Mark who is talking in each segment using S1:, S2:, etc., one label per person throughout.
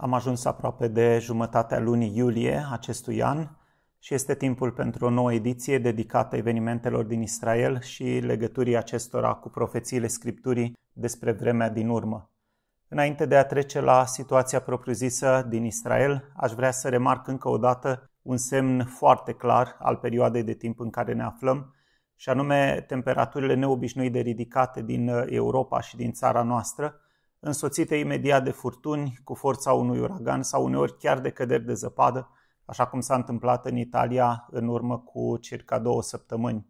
S1: Am ajuns aproape de jumătatea lunii iulie acestui an și este timpul pentru o nouă ediție dedicată evenimentelor din Israel și legăturii acestora cu profețiile Scripturii despre vremea din urmă. Înainte de a trece la situația propriu-zisă din Israel, aș vrea să remarc încă o dată un semn foarte clar al perioadei de timp în care ne aflăm, și anume temperaturile neobișnuit de ridicate din Europa și din țara noastră, însoțite imediat de furtuni cu forța unui uragan sau uneori chiar de căderi de zăpadă, așa cum s-a întâmplat în Italia în urmă cu circa două săptămâni.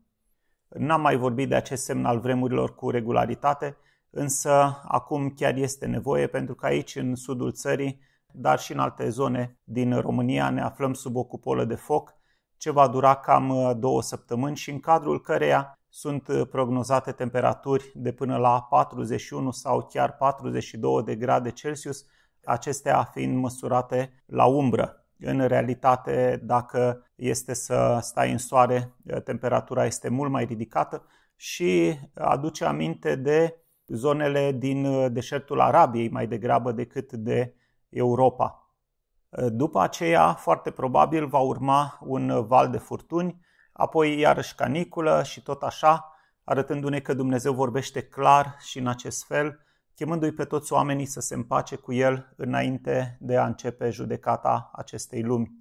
S1: N-am mai vorbit de acest semn al vremurilor cu regularitate, însă acum chiar este nevoie pentru că aici, în sudul țării, dar și în alte zone din România, ne aflăm sub o cupolă de foc ce va dura cam două săptămâni și în cadrul căreia sunt uh, prognozate temperaturi de până la 41 sau chiar 42 de grade Celsius, acestea fiind măsurate la umbră. În realitate, dacă este să stai în soare, uh, temperatura este mult mai ridicată și aduce aminte de zonele din uh, deșertul Arabiei mai degrabă decât de Europa. După aceea, foarte probabil va urma un val de furtuni apoi iarăși caniculă și tot așa, arătându-ne că Dumnezeu vorbește clar și în acest fel, chemându-i pe toți oamenii să se împace cu El înainte de a începe judecata acestei lumi.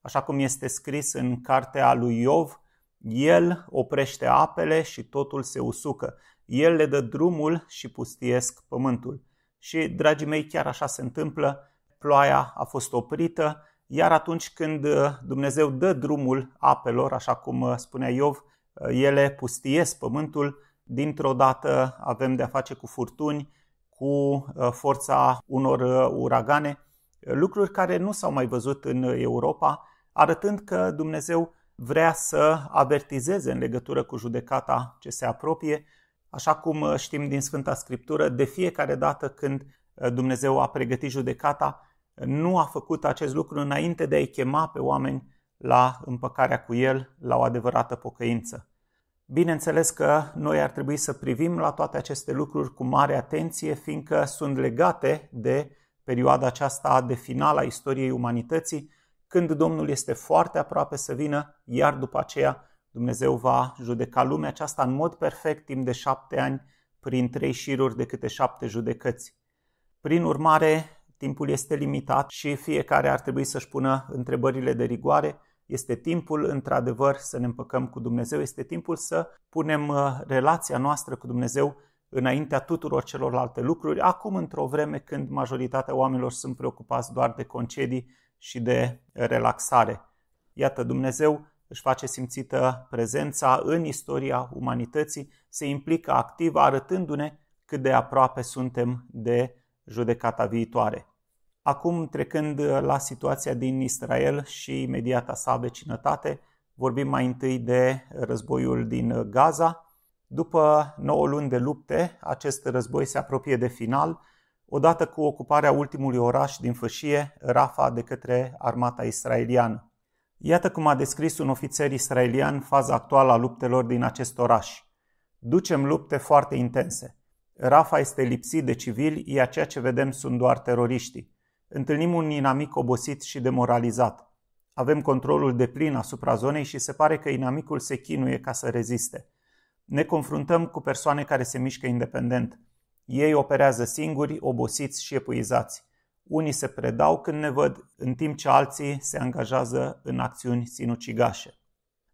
S1: Așa cum este scris în cartea lui Iov, El oprește apele și totul se usucă. El le dă drumul și pustiesc pământul. Și, dragii mei, chiar așa se întâmplă. Ploaia a fost oprită, iar atunci când uh, Dumnezeu dă drumul apelor, așa cum uh, spunea Iov, uh, ele pustiesc pământul, dintr-o dată avem de-a face cu furtuni, cu forța unor uragane, lucruri care nu s-au mai văzut în Europa, arătând că Dumnezeu vrea să avertizeze în legătură cu judecata ce se apropie, așa cum știm din Sfânta Scriptură, de fiecare dată când Dumnezeu a pregătit judecata, nu a făcut acest lucru înainte de a-i chema pe oameni la împăcarea cu el, la o adevărată pocăință. Bineînțeles că noi ar trebui să privim la toate aceste lucruri cu mare atenție, fiindcă sunt legate de perioada aceasta de final a istoriei umanității, când Domnul este foarte aproape să vină, iar după aceea Dumnezeu va judeca lumea aceasta în mod perfect timp de șapte ani, prin trei șiruri de câte șapte judecăți. Prin urmare, timpul este limitat și fiecare ar trebui să-și pună întrebările de rigoare. Este timpul, într-adevăr, să ne împăcăm cu Dumnezeu, este timpul să punem uh, relația noastră cu Dumnezeu înaintea tuturor celorlalte lucruri, acum într-o vreme când majoritatea oamenilor sunt preocupați doar de concedii și de relaxare. Iată, Dumnezeu își face simțită prezența în istoria umanității, se implică activ arătându-ne cât de aproape suntem de judecata viitoare. Acum, trecând la situația din Israel și imediata sa vecinătate, vorbim mai întâi de războiul din Gaza. După 9 luni de lupte, acest război se apropie de final, odată cu ocuparea ultimului oraș din fâșie, Rafa, de către armata israeliană. Iată cum a descris un ofițer israelian faza actuală a luptelor din acest oraș. Ducem lupte foarte intense. Rafa este lipsit de civili, iar ceea ce vedem sunt doar teroriștii. Întâlnim un inamic obosit și demoralizat. Avem controlul de plin asupra zonei și se pare că inamicul se chinuie ca să reziste. Ne confruntăm cu persoane care se mișcă independent. Ei operează singuri, obosiți și epuizați. Unii se predau când ne văd, în timp ce alții se angajează în acțiuni sinucigașe.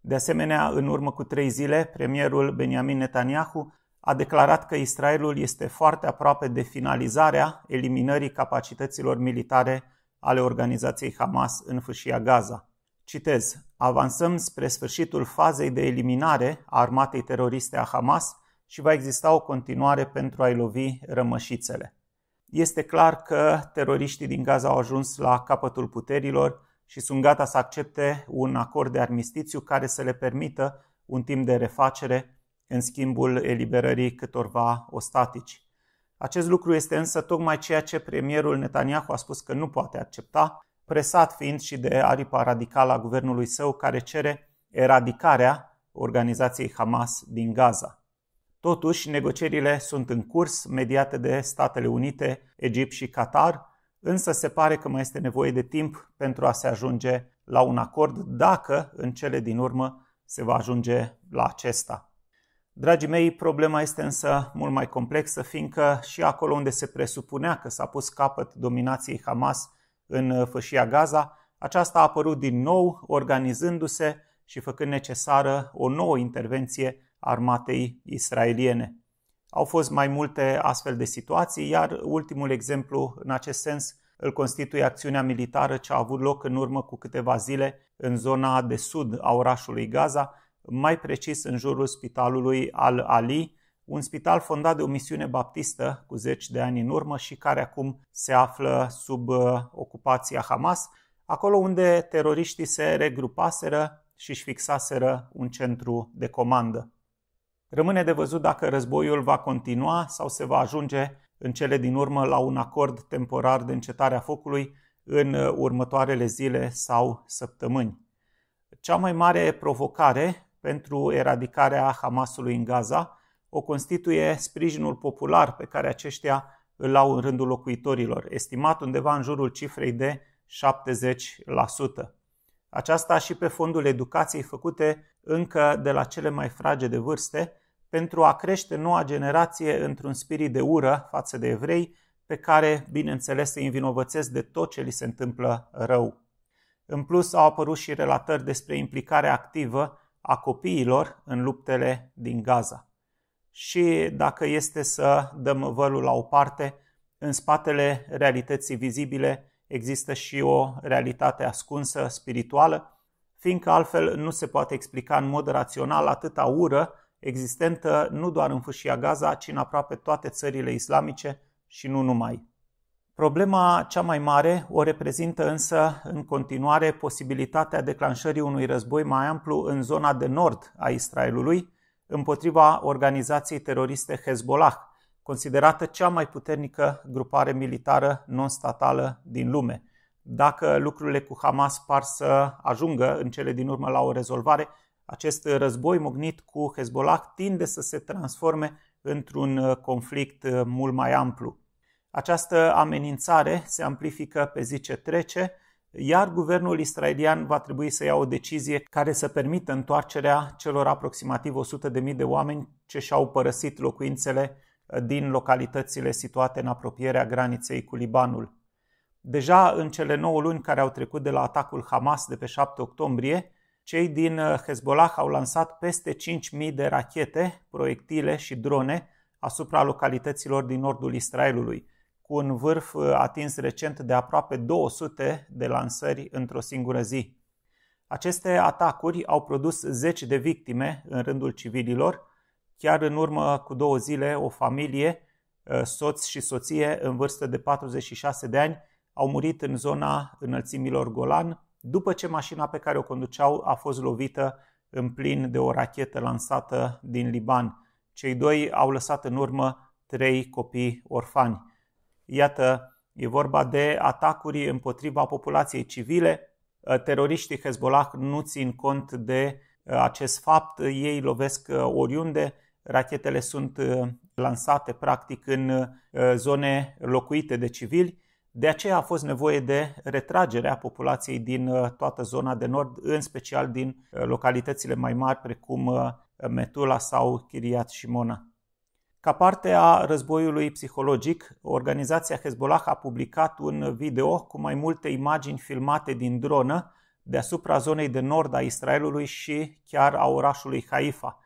S1: De asemenea, în urmă cu trei zile, premierul Benjamin Netanyahu a declarat că Israelul este foarte aproape de finalizarea eliminării capacităților militare ale organizației Hamas în fâșia Gaza. Citez, avansăm spre sfârșitul fazei de eliminare a armatei teroriste a Hamas și va exista o continuare pentru a-i lovi rămășițele. Este clar că teroriștii din Gaza au ajuns la capătul puterilor și sunt gata să accepte un acord de armistițiu care să le permită un timp de refacere în schimbul eliberării câtorva ostatici. Acest lucru este însă tocmai ceea ce premierul Netanyahu a spus că nu poate accepta, presat fiind și de aripa radicală a guvernului său care cere eradicarea organizației Hamas din Gaza. Totuși, negocierile sunt în curs, mediate de Statele Unite, Egipt și Qatar, însă se pare că mai este nevoie de timp pentru a se ajunge la un acord dacă, în cele din urmă, se va ajunge la acesta. Dragii mei, problema este însă mult mai complexă, fiindcă și acolo unde se presupunea că s-a pus capăt dominației Hamas în uh, fâșia Gaza, aceasta a apărut din nou, organizându-se și făcând necesară o nouă intervenție armatei israeliene. Au fost mai multe astfel de situații, iar ultimul exemplu în acest sens îl constituie acțiunea militară ce a avut loc în urmă cu câteva zile în zona de sud a orașului Gaza, mai precis în jurul spitalului Al-Ali, un spital fondat de o misiune baptistă cu zeci de ani în urmă și care acum se află sub uh, ocupația Hamas, acolo unde teroriștii se regrupaseră și își fixaseră un centru de comandă. Rămâne de văzut dacă războiul va continua sau se va ajunge în cele din urmă la un acord temporar de încetare a focului în uh, următoarele zile sau săptămâni. Cea mai mare provocare pentru eradicarea Hamasului în Gaza, o constituie sprijinul popular pe care aceștia îl au în rândul locuitorilor, estimat undeva în jurul cifrei de 70%. Aceasta și pe fondul educației făcute încă de la cele mai frage de vârste, pentru a crește noua generație într-un spirit de ură față de evrei, pe care, bineînțeles, se învinovățesc de tot ce li se întâmplă rău. În plus, au apărut și relatări despre implicarea activă a copiilor în luptele din Gaza. Și dacă este să dăm vălul la o parte, în spatele realității vizibile există și o realitate ascunsă, spirituală, fiindcă altfel nu se poate explica în mod rațional atâta ură existentă nu doar în fâșia Gaza, ci în aproape toate țările islamice și nu numai. Problema cea mai mare o reprezintă însă în continuare posibilitatea declanșării unui război mai amplu în zona de nord a Israelului împotriva organizației teroriste Hezbollah, considerată cea mai puternică grupare militară non-statală din lume. Dacă lucrurile cu Hamas par să ajungă în cele din urmă la o rezolvare, acest război mognit cu Hezbollah tinde să se transforme într-un conflict mult mai amplu. Această amenințare se amplifică pe zi ce trece, iar guvernul israelian va trebui să ia o decizie care să permită întoarcerea celor aproximativ 100.000 de oameni ce și-au părăsit locuințele uh, din localitățile situate în apropierea graniței cu Libanul. Deja în cele 9 luni care au trecut de la atacul Hamas de pe 7 octombrie, cei din uh, Hezbollah au lansat peste 5.000 de rachete, proiectile și drone asupra localităților din nordul Israelului – cu un vârf uh, atins recent de aproape 200 de lansări într-o singură zi. Aceste atacuri au produs zeci de victime în rândul civililor. Chiar în urmă cu două zile, o familie, uh, soț și soție în vârstă de 46 de ani, au murit în zona înălțimilor Golan după ce mașina pe care o conduceau a fost lovită în plin de o rachetă lansată din Liban. Cei doi au lăsat în urmă trei copii orfani. Iată, e vorba de atacuri împotriva populației civile. Uh, teroriștii Hezbollah nu țin cont de uh, acest fapt, ei lovesc uh, oriunde, rachetele sunt lansate practic în zone locuite de civili, de aceea a fost nevoie de retragerea populației din toată zona de nord, în special din localitățile mai mari precum Metula sau Chiriat Shimona. Ca parte a războiului psihologic, organizația Hezbollah a publicat un video cu mai multe imagini filmate din dronă deasupra zonei de nord a Israelului și chiar a orașului Haifa,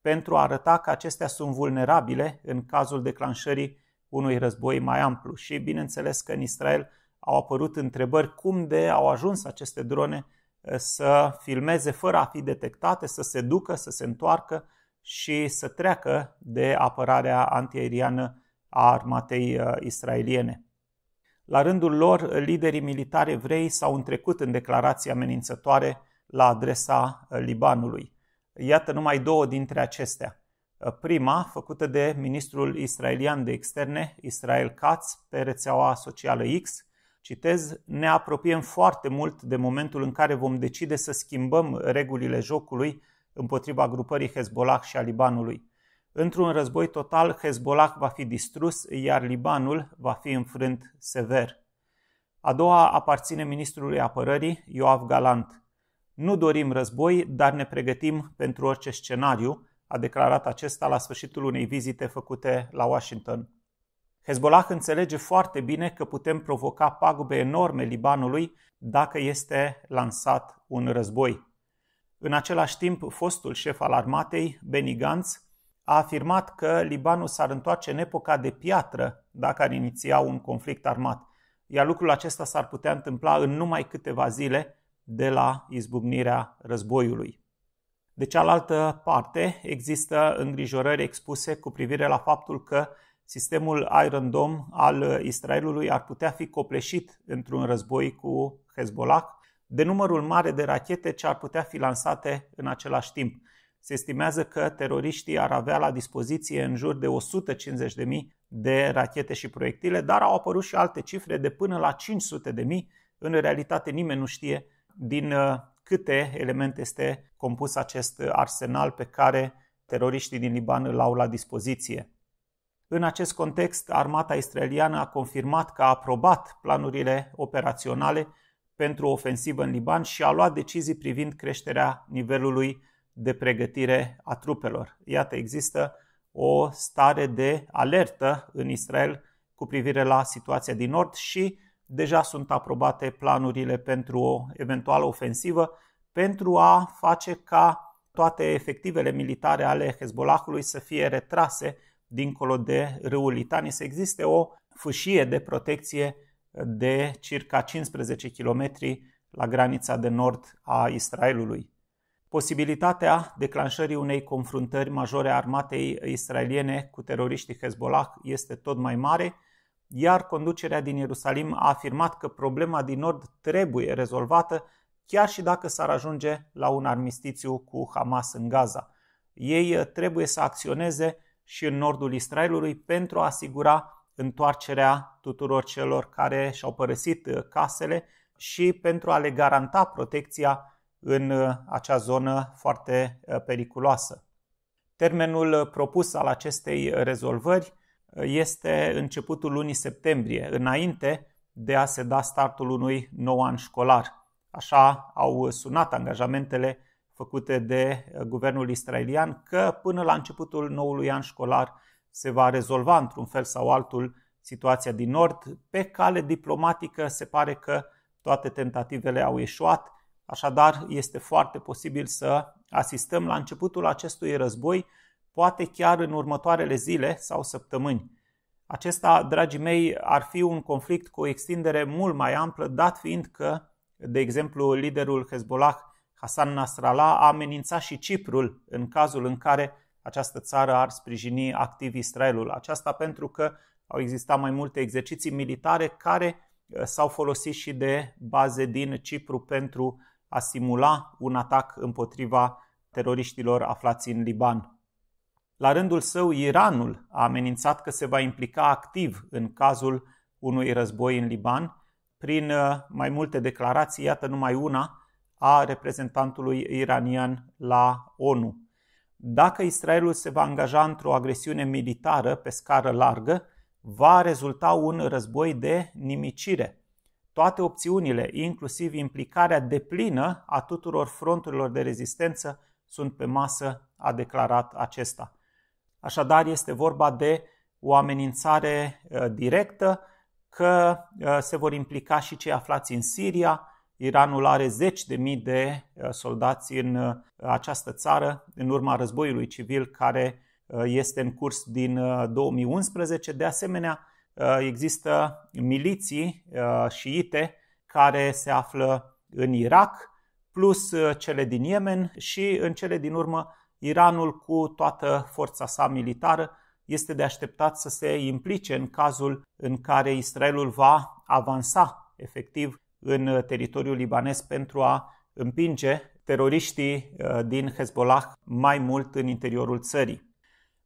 S1: pentru a arăta că acestea sunt vulnerabile în cazul declanșării unui război mai amplu. Și bineînțeles că în Israel au apărut întrebări cum de au ajuns aceste drone să filmeze fără a fi detectate, să se ducă, să se întoarcă, și să treacă de apărarea antiaeriană a armatei uh, israeliene. La rândul lor, liderii militari evrei s-au întrecut în declarații amenințătoare la adresa uh, Libanului. Iată numai două dintre acestea. Uh, prima, făcută de ministrul israelian de externe, Israel Katz, pe rețeaua socială X, citez, ne apropiem foarte mult de momentul în care vom decide să schimbăm regulile jocului împotriva grupării Hezbollah și a Libanului. Într-un război total, Hezbollah va fi distrus, iar Libanul va fi înfrânt sever. A doua aparține ministrului apărării, Ioav Galant. Nu dorim război, dar ne pregătim pentru orice scenariu, a declarat acesta la sfârșitul unei vizite făcute la Washington. Hezbollah înțelege foarte bine că putem provoca pagube enorme Libanului dacă este lansat un război. În același timp, fostul șef al armatei, Benny Gantz, a afirmat că Libanul s-ar întoarce în epoca de piatră dacă ar iniția un conflict armat, iar lucrul acesta s-ar putea întâmpla în numai câteva zile de la izbucnirea războiului. De cealaltă parte, există îngrijorări expuse cu privire la faptul că sistemul Iron Dome al Israelului ar putea fi copleșit într-un război cu Hezbollah, de numărul mare de rachete ce ar putea fi lansate în același timp. Se estimează că teroriștii ar avea la dispoziție în jur de 150.000 de rachete și proiectile, dar au apărut și alte cifre de până la 500.000. În realitate nimeni nu știe din uh, câte elemente este compus acest arsenal pe care teroriștii din Liban îl au la dispoziție. În acest context, armata israeliană a confirmat că a aprobat planurile operaționale pentru o ofensivă în Liban și a luat decizii privind creșterea nivelului de pregătire a trupelor. Iată, există o stare de alertă în Israel cu privire la situația din nord și deja sunt aprobate planurile pentru o eventuală ofensivă pentru a face ca toate efectivele militare ale Hezbollahului să fie retrase dincolo de râul Litani, să existe o fâșie de protecție de circa 15 km la granița de nord a Israelului. Posibilitatea declanșării unei confruntări majore armatei israeliene cu teroriștii Hezbollah este tot mai mare, iar conducerea din Ierusalim a afirmat că problema din nord trebuie rezolvată, chiar și dacă s-ar ajunge la un armistițiu cu Hamas în Gaza. Ei trebuie să acționeze și în nordul Israelului pentru a asigura întoarcerea tuturor celor care și-au părăsit uh, casele și pentru a le garanta protecția în uh, acea zonă foarte uh, periculoasă. Termenul propus al acestei rezolvări este începutul lunii septembrie, înainte de a se da startul unui nou an școlar. Așa au sunat angajamentele făcute de guvernul israelian că până la începutul noului an școlar se va rezolva într-un fel sau altul situația din Nord. Pe cale diplomatică se pare că toate tentativele au ieșuat, așadar este foarte posibil să asistăm la începutul acestui război, poate chiar în următoarele zile sau săptămâni. Acesta, dragii mei, ar fi un conflict cu o extindere mult mai amplă, dat fiind că, de exemplu, liderul Hezbollah, Hassan Nasrallah, a amenințat și Ciprul în cazul în care această țară ar sprijini activ Israelul. Aceasta pentru că au existat mai multe exerciții militare care uh, s-au folosit și de baze din Cipru pentru a simula un atac împotriva teroriștilor aflați în Liban. La rândul său, Iranul a amenințat că se va implica activ în cazul unui război în Liban prin uh, mai multe declarații, iată numai una, a reprezentantului iranian la ONU. Dacă Israelul se va angaja într-o agresiune militară pe scară largă, va rezulta un război de nimicire. Toate opțiunile, inclusiv implicarea deplină a tuturor fronturilor de rezistență, sunt pe masă, a declarat acesta. Așadar, este vorba de o amenințare uh, directă că uh, se vor implica și cei aflați în Siria. Iranul are zeci de mii de uh, soldați în această țară, în urma războiului civil care Uh, este în curs din 2011. Uh, de asemenea, uh, există miliții șiite care se află în Irak, plus cele din Yemen și în cele din urmă Iranul cu toată forța sa militară este de așteptat să se implice în cazul în care Israelul va avansa efectiv în teritoriul libanez pentru a împinge teroriștii din Hezbollah mai mult în interiorul țării.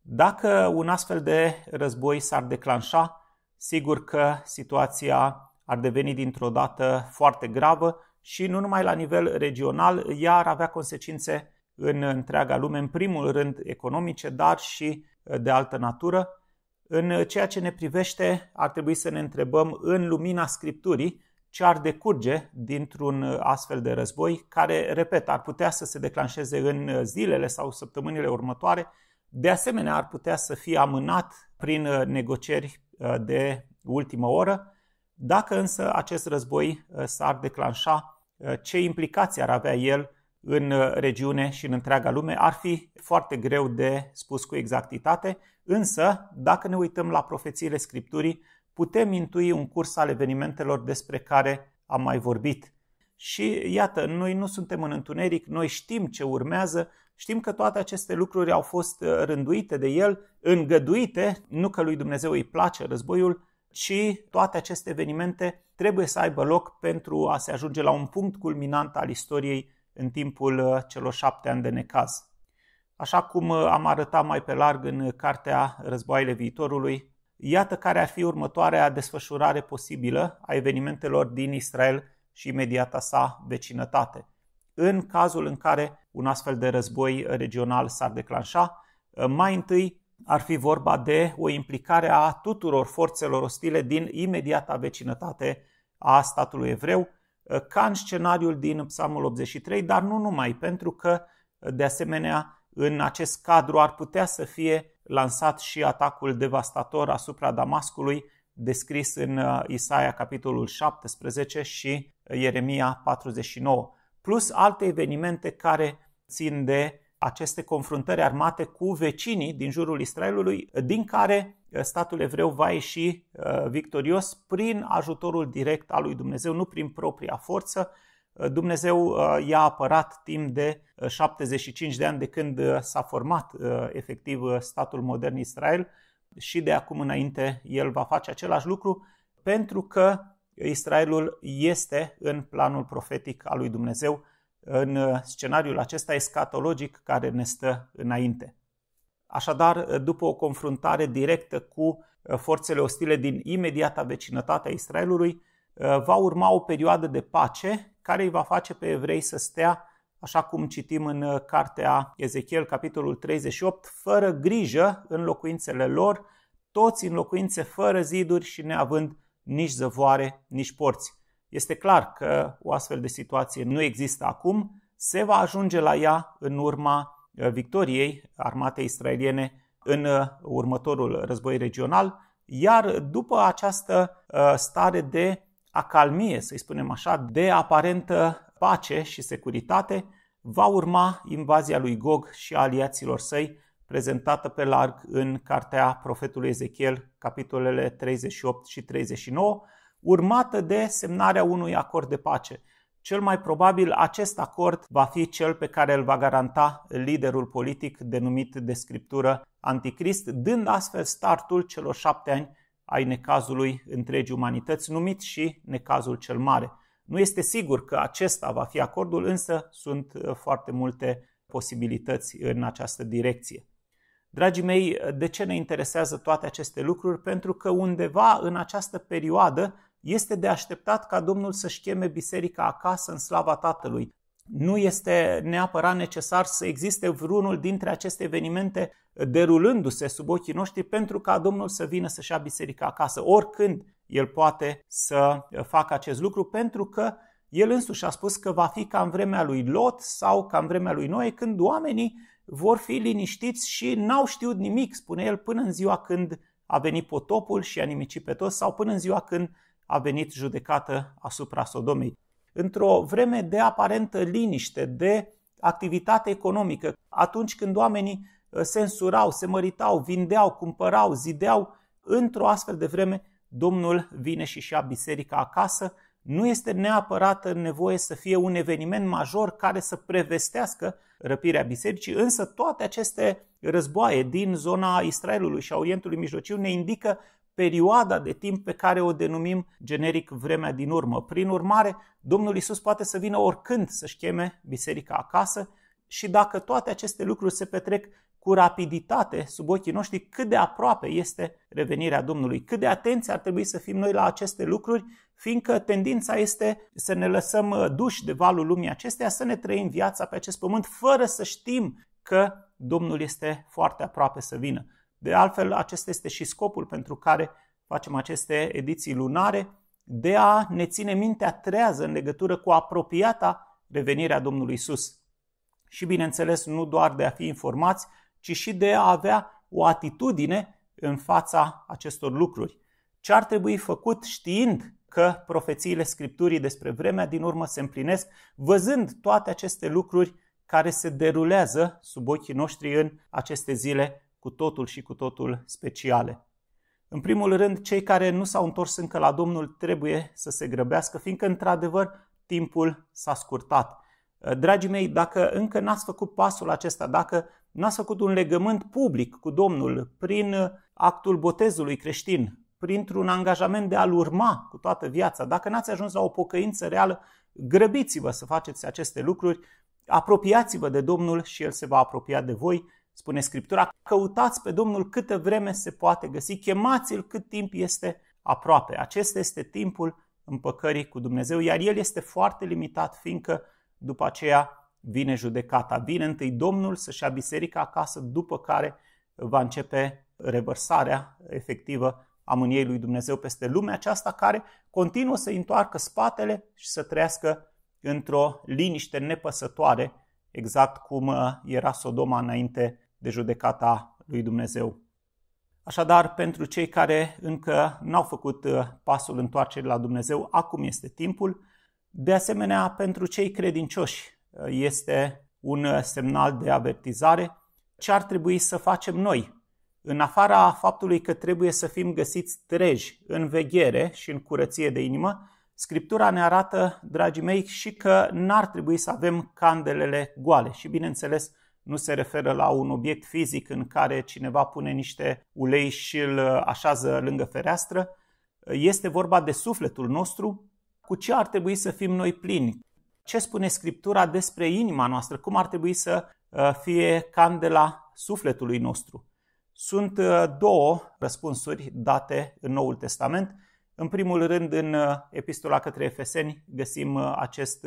S1: Dacă un astfel de război s-ar declanșa, sigur că situația ar deveni dintr-o dată foarte gravă și nu numai la nivel regional, ea ar avea consecințe în întreaga lume, în primul rând economice, dar și de altă natură. În ceea ce ne privește, ar trebui să ne întrebăm în lumina Scripturii ce ar decurge dintr-un astfel de război, care, repet, ar putea să se declanșeze în zilele sau săptămânile următoare, de asemenea, ar putea să fie amânat prin uh, negocieri uh, de ultimă oră, dacă însă acest război uh, s-ar declanșa, ce implicații ar avea el în regiune și în întreaga lume ar fi foarte greu de spus cu exactitate, însă, dacă ne uităm la profețiile Scripturii, putem intui un curs al evenimentelor despre care am mai vorbit. Și iată, noi nu suntem în întuneric, noi știm ce urmează, Știm că toate aceste lucruri au fost uh, rânduite de el, îngăduite, nu că lui Dumnezeu îi place războiul, ci toate aceste evenimente trebuie să aibă loc pentru a se ajunge la un punct culminant al istoriei în timpul uh, celor șapte ani de necaz. Așa cum uh, am arătat mai pe larg în cartea Războaiele viitorului, iată care ar fi următoarea desfășurare posibilă a evenimentelor din Israel și imediata sa vecinătate în cazul în care un astfel de război regional s-ar declanșa. Mai întâi ar fi vorba de o implicare a tuturor forțelor ostile din imediata vecinătate a statului evreu, ca în scenariul din Psalmul 83, dar nu numai, pentru că, de asemenea, în acest cadru ar putea să fie lansat și atacul devastator asupra Damascului, descris în uh, Isaia capitolul 17 și uh, Ieremia 49 plus alte evenimente care țin de aceste confruntări armate cu vecinii din jurul Israelului, din care uh, statul evreu va ieși uh, victorios prin ajutorul direct al lui Dumnezeu, nu prin propria forță. Uh, Dumnezeu i-a apărat timp de 75 de ani de când s-a format efectiv statul modern Israel și de acum înainte el va face același lucru pentru că Israelul este în planul profetic al lui Dumnezeu, în uh, scenariul acesta escatologic care ne stă înainte. Așadar, uh, după o confruntare directă cu uh, forțele ostile din imediata vecinătate a Israelului, va urma o perioadă de pace care îi va face pe evrei să stea, așa cum citim în cartea Ezechiel, capitolul 38, fără grijă în locuințele lor, toți în locuințe fără ziduri și neavând nici zăvoare, nici porți. Este clar că o astfel de situație nu există acum, se va ajunge la ea în urma uh, victoriei armatei israeliene în uh, următorul război regional, iar după această uh, stare de acalmie, să-i spunem așa, de aparentă pace și securitate, va urma invazia lui Gog și aliaților săi prezentată pe larg în cartea profetului Ezechiel, capitolele 38 și 39, urmată de semnarea unui acord de pace. Cel mai probabil acest acord va fi cel pe care îl va garanta liderul politic denumit de scriptură anticrist, dând astfel startul celor șapte ani ai necazului întregii umanități, numit și necazul cel mare. Nu este sigur că acesta va fi acordul, însă sunt uh, foarte multe posibilități în această direcție. Dragii mei, de ce ne interesează toate aceste lucruri? Pentru că undeva în această perioadă este de așteptat ca Domnul să-și cheme biserica acasă în slava Tatălui. Nu este neapărat necesar să existe vreunul dintre aceste evenimente derulându-se sub ochii noștri pentru ca Domnul să vină să-și ia biserica acasă. Oricând el poate să facă acest lucru pentru că el însuși a spus că va fi ca în vremea lui Lot sau ca în vremea lui Noe, când oamenii vor fi liniștiți și n-au știut nimic, spune el, până în ziua când a venit potopul și a nimicit pe toți sau până în ziua când a venit judecată asupra Sodomei. Într-o vreme de aparentă liniște, de activitate economică, atunci când oamenii uh, se însurau, se măritau, vindeau, cumpărau, zideau, într-o astfel de vreme Domnul vine și și a biserica acasă nu este neapărat nevoie să fie un eveniment major care să prevestească răpirea bisericii, însă toate aceste războaie din zona Israelului și a Orientului Mijlociu ne indică perioada de timp pe care o denumim generic vremea din urmă. Prin urmare, Domnul Isus poate să vină oricând să-și cheme biserica acasă și dacă toate aceste lucruri se petrec cu rapiditate sub ochii noștri, cât de aproape este revenirea Domnului, cât de atenți ar trebui să fim noi la aceste lucruri fiindcă tendința este să ne lăsăm uh, duși de valul lumii acesteia, să ne trăim viața pe acest pământ fără să știm că Domnul este foarte aproape să vină. De altfel, acesta este și scopul pentru care facem aceste ediții lunare, de a ne ține mintea trează în legătură cu apropiata revenirea Domnului Isus. Și bineînțeles, nu doar de a fi informați, ci și de a avea o atitudine în fața acestor lucruri. Ce ar trebui făcut știind că profețiile Scripturii despre vremea din urmă se împlinesc, văzând toate aceste lucruri care se derulează sub ochii noștri în aceste zile cu totul și cu totul speciale. În primul rând, cei care nu s-au întors încă la Domnul trebuie să se grăbească, fiindcă, într-adevăr, timpul s-a scurtat. Dragii mei, dacă încă n-ați făcut pasul acesta, dacă n-ați făcut un legământ public cu Domnul prin actul botezului creștin, printr-un angajament de a-L urma cu toată viața. Dacă n-ați ajuns la o pocăință reală, grăbiți-vă să faceți aceste lucruri, apropiați-vă de Domnul și El se va apropia de voi, spune Scriptura. Căutați pe Domnul câtă vreme se poate găsi, chemați-L cât timp este aproape. Acesta este timpul împăcării cu Dumnezeu, iar El este foarte limitat, fiindcă după aceea vine judecata. Vine întâi Domnul să-și ia biserica acasă, după care va începe revărsarea efectivă mâniei lui Dumnezeu peste lumea aceasta care continuă să întoarcă spatele și să trăiască într-o liniște nepăsătoare, exact cum uh, era Sodoma înainte de judecata lui Dumnezeu. Așadar, pentru cei care încă n-au făcut uh, pasul întoarcerii la Dumnezeu, acum este timpul. De asemenea, pentru cei credincioși uh, este un semnal de avertizare ce ar trebui să facem noi în afara faptului că trebuie să fim găsiți treji în veghere și în curăție de inimă, Scriptura ne arată, dragii mei, și că n-ar trebui să avem candelele goale și, bineînțeles, nu se referă la un obiect fizic în care cineva pune niște ulei și îl așează lângă fereastră. Este vorba de sufletul nostru, cu ce ar trebui să fim noi plini, ce spune Scriptura despre inima noastră, cum ar trebui să uh, fie candela sufletului nostru. Sunt uh, două răspunsuri date în Noul Testament. În primul rând, în uh, epistola către Efeseni găsim uh, acest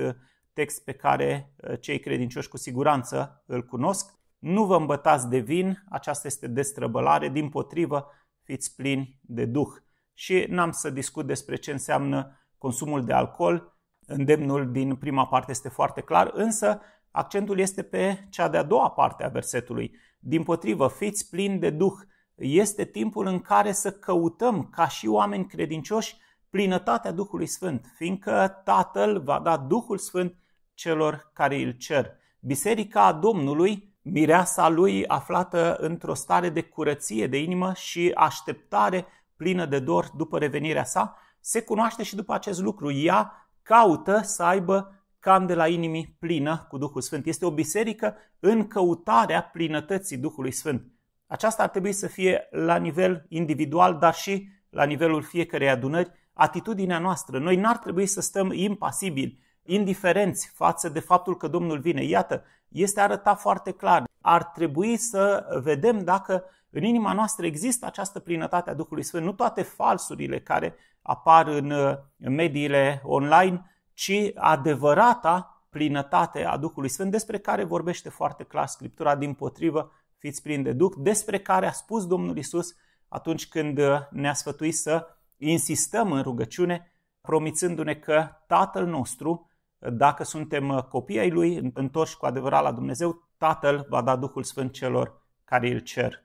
S1: text pe care cei credincioși cu siguranță îl cunosc. Nu vă îmbătați de vin, aceasta este destrăbălare, din potrivă fiți plini de duh. Și n-am să discut despre ce înseamnă consumul de alcool, îndemnul din prima parte este foarte clar, însă accentul este pe cea de-a doua parte a versetului. Din potrivă, fiți plini de Duh. Este timpul în care să căutăm, ca și oameni credincioși, plinătatea Duhului Sfânt, fiindcă Tatăl va da Duhul Sfânt celor care îl cer. Biserica Domnului, mireasa lui aflată într-o stare de curăție de inimă și așteptare plină de dor după revenirea sa, se cunoaște și după acest lucru. Ea caută să aibă candela inimii plină cu Duhul Sfânt. Este o biserică în căutarea plinătății Duhului Sfânt. Aceasta ar trebui să fie la nivel individual, dar și la nivelul fiecarei adunări, atitudinea noastră. Noi n-ar trebui să stăm impasibili, indiferenți față de faptul că Domnul vine. Iată, este arătat foarte clar. Ar trebui să vedem dacă în inima noastră există această plinătate a Duhului Sfânt. Nu toate falsurile care apar în mediile online ci adevărata plinătate a Duhului Sfânt, despre care vorbește foarte clar Scriptura, din potrivă, fiți plini de Duh, despre care a spus Domnul Isus atunci când ne-a sfătuit să insistăm în rugăciune, promițându-ne că Tatăl nostru, dacă suntem copii ai Lui, întorși cu adevărat la Dumnezeu, Tatăl va da Duhul Sfânt celor care îl cer.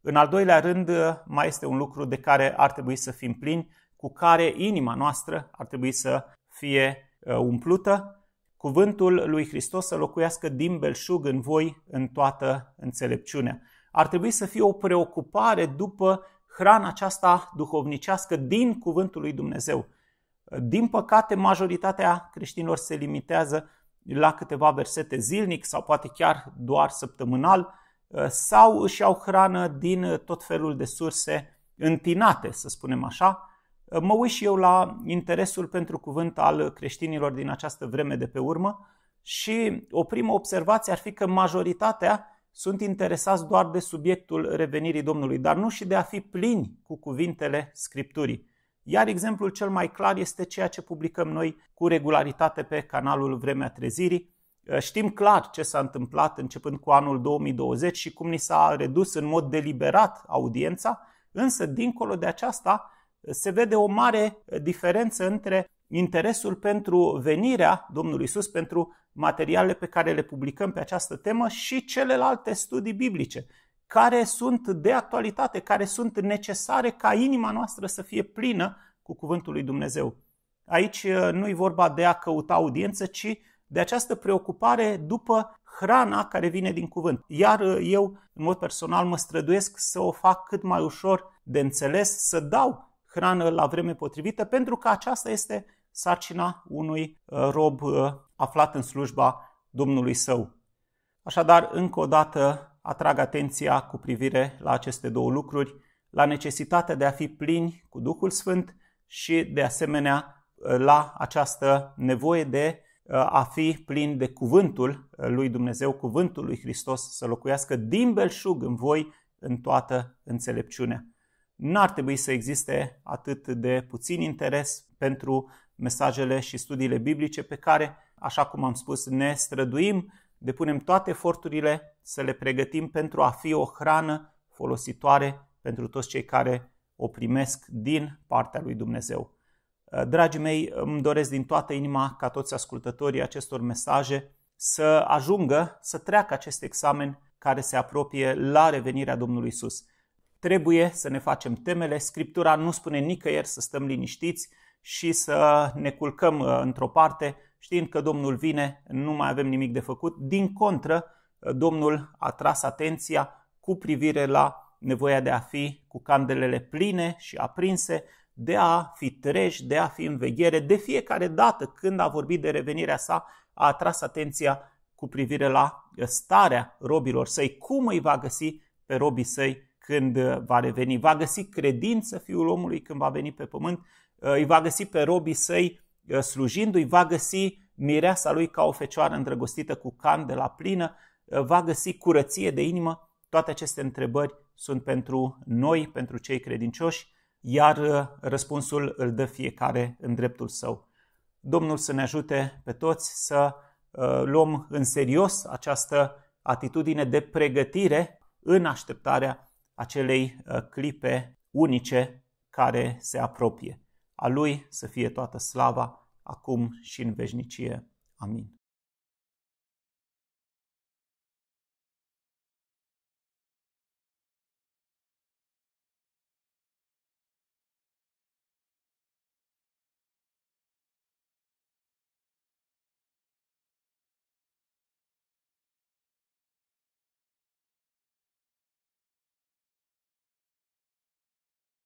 S1: În al doilea rând, mai este un lucru de care ar trebui să fim plini, cu care inima noastră ar trebui să fie uh, umplută, cuvântul lui Hristos să locuiască din belșug în voi în toată înțelepciunea. Ar trebui să fie o preocupare după hrana aceasta duhovnicească din cuvântul lui Dumnezeu. Din păcate, majoritatea creștinilor se limitează la câteva versete zilnic sau poate chiar doar săptămânal uh, sau își iau hrană din tot felul de surse întinate, să spunem așa, mă uit și eu la interesul pentru cuvânt al creștinilor din această vreme de pe urmă și o primă observație ar fi că majoritatea sunt interesați doar de subiectul revenirii Domnului, dar nu și de a fi plini cu cuvintele Scripturii. Iar exemplul cel mai clar este ceea ce publicăm noi cu regularitate pe canalul Vremea Trezirii. Știm clar ce s-a întâmplat începând cu anul 2020 și cum ni s-a redus în mod deliberat audiența, însă dincolo de aceasta se vede o mare eh, diferență între interesul pentru venirea Domnului Isus, pentru materialele pe care le publicăm pe această temă și celelalte studii biblice, care sunt de actualitate, care sunt necesare ca inima noastră să fie plină cu Cuvântul lui Dumnezeu. Aici eh, nu e vorba de a căuta audiență, ci de această preocupare după hrana care vine din cuvânt. Iar eh, eu, în mod personal, mă străduiesc să o fac cât mai ușor de înțeles, să dau hrană la vreme potrivită, pentru că aceasta este sarcina unui uh, rob uh, aflat în slujba Domnului său. Așadar, încă o dată atrag atenția cu privire la aceste două lucruri, la necesitatea de a fi plini cu Duhul Sfânt și, de asemenea, la această nevoie de uh, a fi plin de cuvântul lui Dumnezeu, cuvântul lui Hristos, să locuiască din belșug în voi în toată înțelepciunea n-ar trebui să existe atât de puțin interes pentru mesajele și studiile biblice pe care, așa cum am spus, ne străduim, depunem toate eforturile să le pregătim pentru a fi o hrană folositoare pentru toți cei care o primesc din partea lui Dumnezeu. Dragii mei, îmi doresc din toată inima ca toți ascultătorii acestor mesaje să ajungă să treacă acest examen care se apropie la revenirea Domnului Isus trebuie să ne facem temele. Scriptura nu spune nicăieri să stăm liniștiți și să ne culcăm uh, într-o parte, știind că Domnul vine, nu mai avem nimic de făcut. Din contră, uh, Domnul a tras atenția cu privire la nevoia de a fi cu candelele pline și aprinse, de a fi treji, de a fi în veghere. De fiecare dată când a vorbit de revenirea sa, a atras atenția cu privire la uh, starea robilor săi, cum îi va găsi pe robii săi când uh, va reveni. Va găsi credință Fiul omului când va veni pe pământ, uh, îi va găsi pe robii săi uh, slujindu-i, va găsi mireasa lui ca o fecioară îndrăgostită cu la plină, va găsi curăție de inimă. Toate aceste întrebări sunt pentru noi, pentru cei credincioși, iar răspunsul îl dă fiecare în dreptul său. Domnul să ne ajute pe toți să luăm în serios această atitudine de pregătire în așteptarea acelei uh, clipe unice care se apropie. A Lui să fie toată slava, acum și în veșnicie. Amin.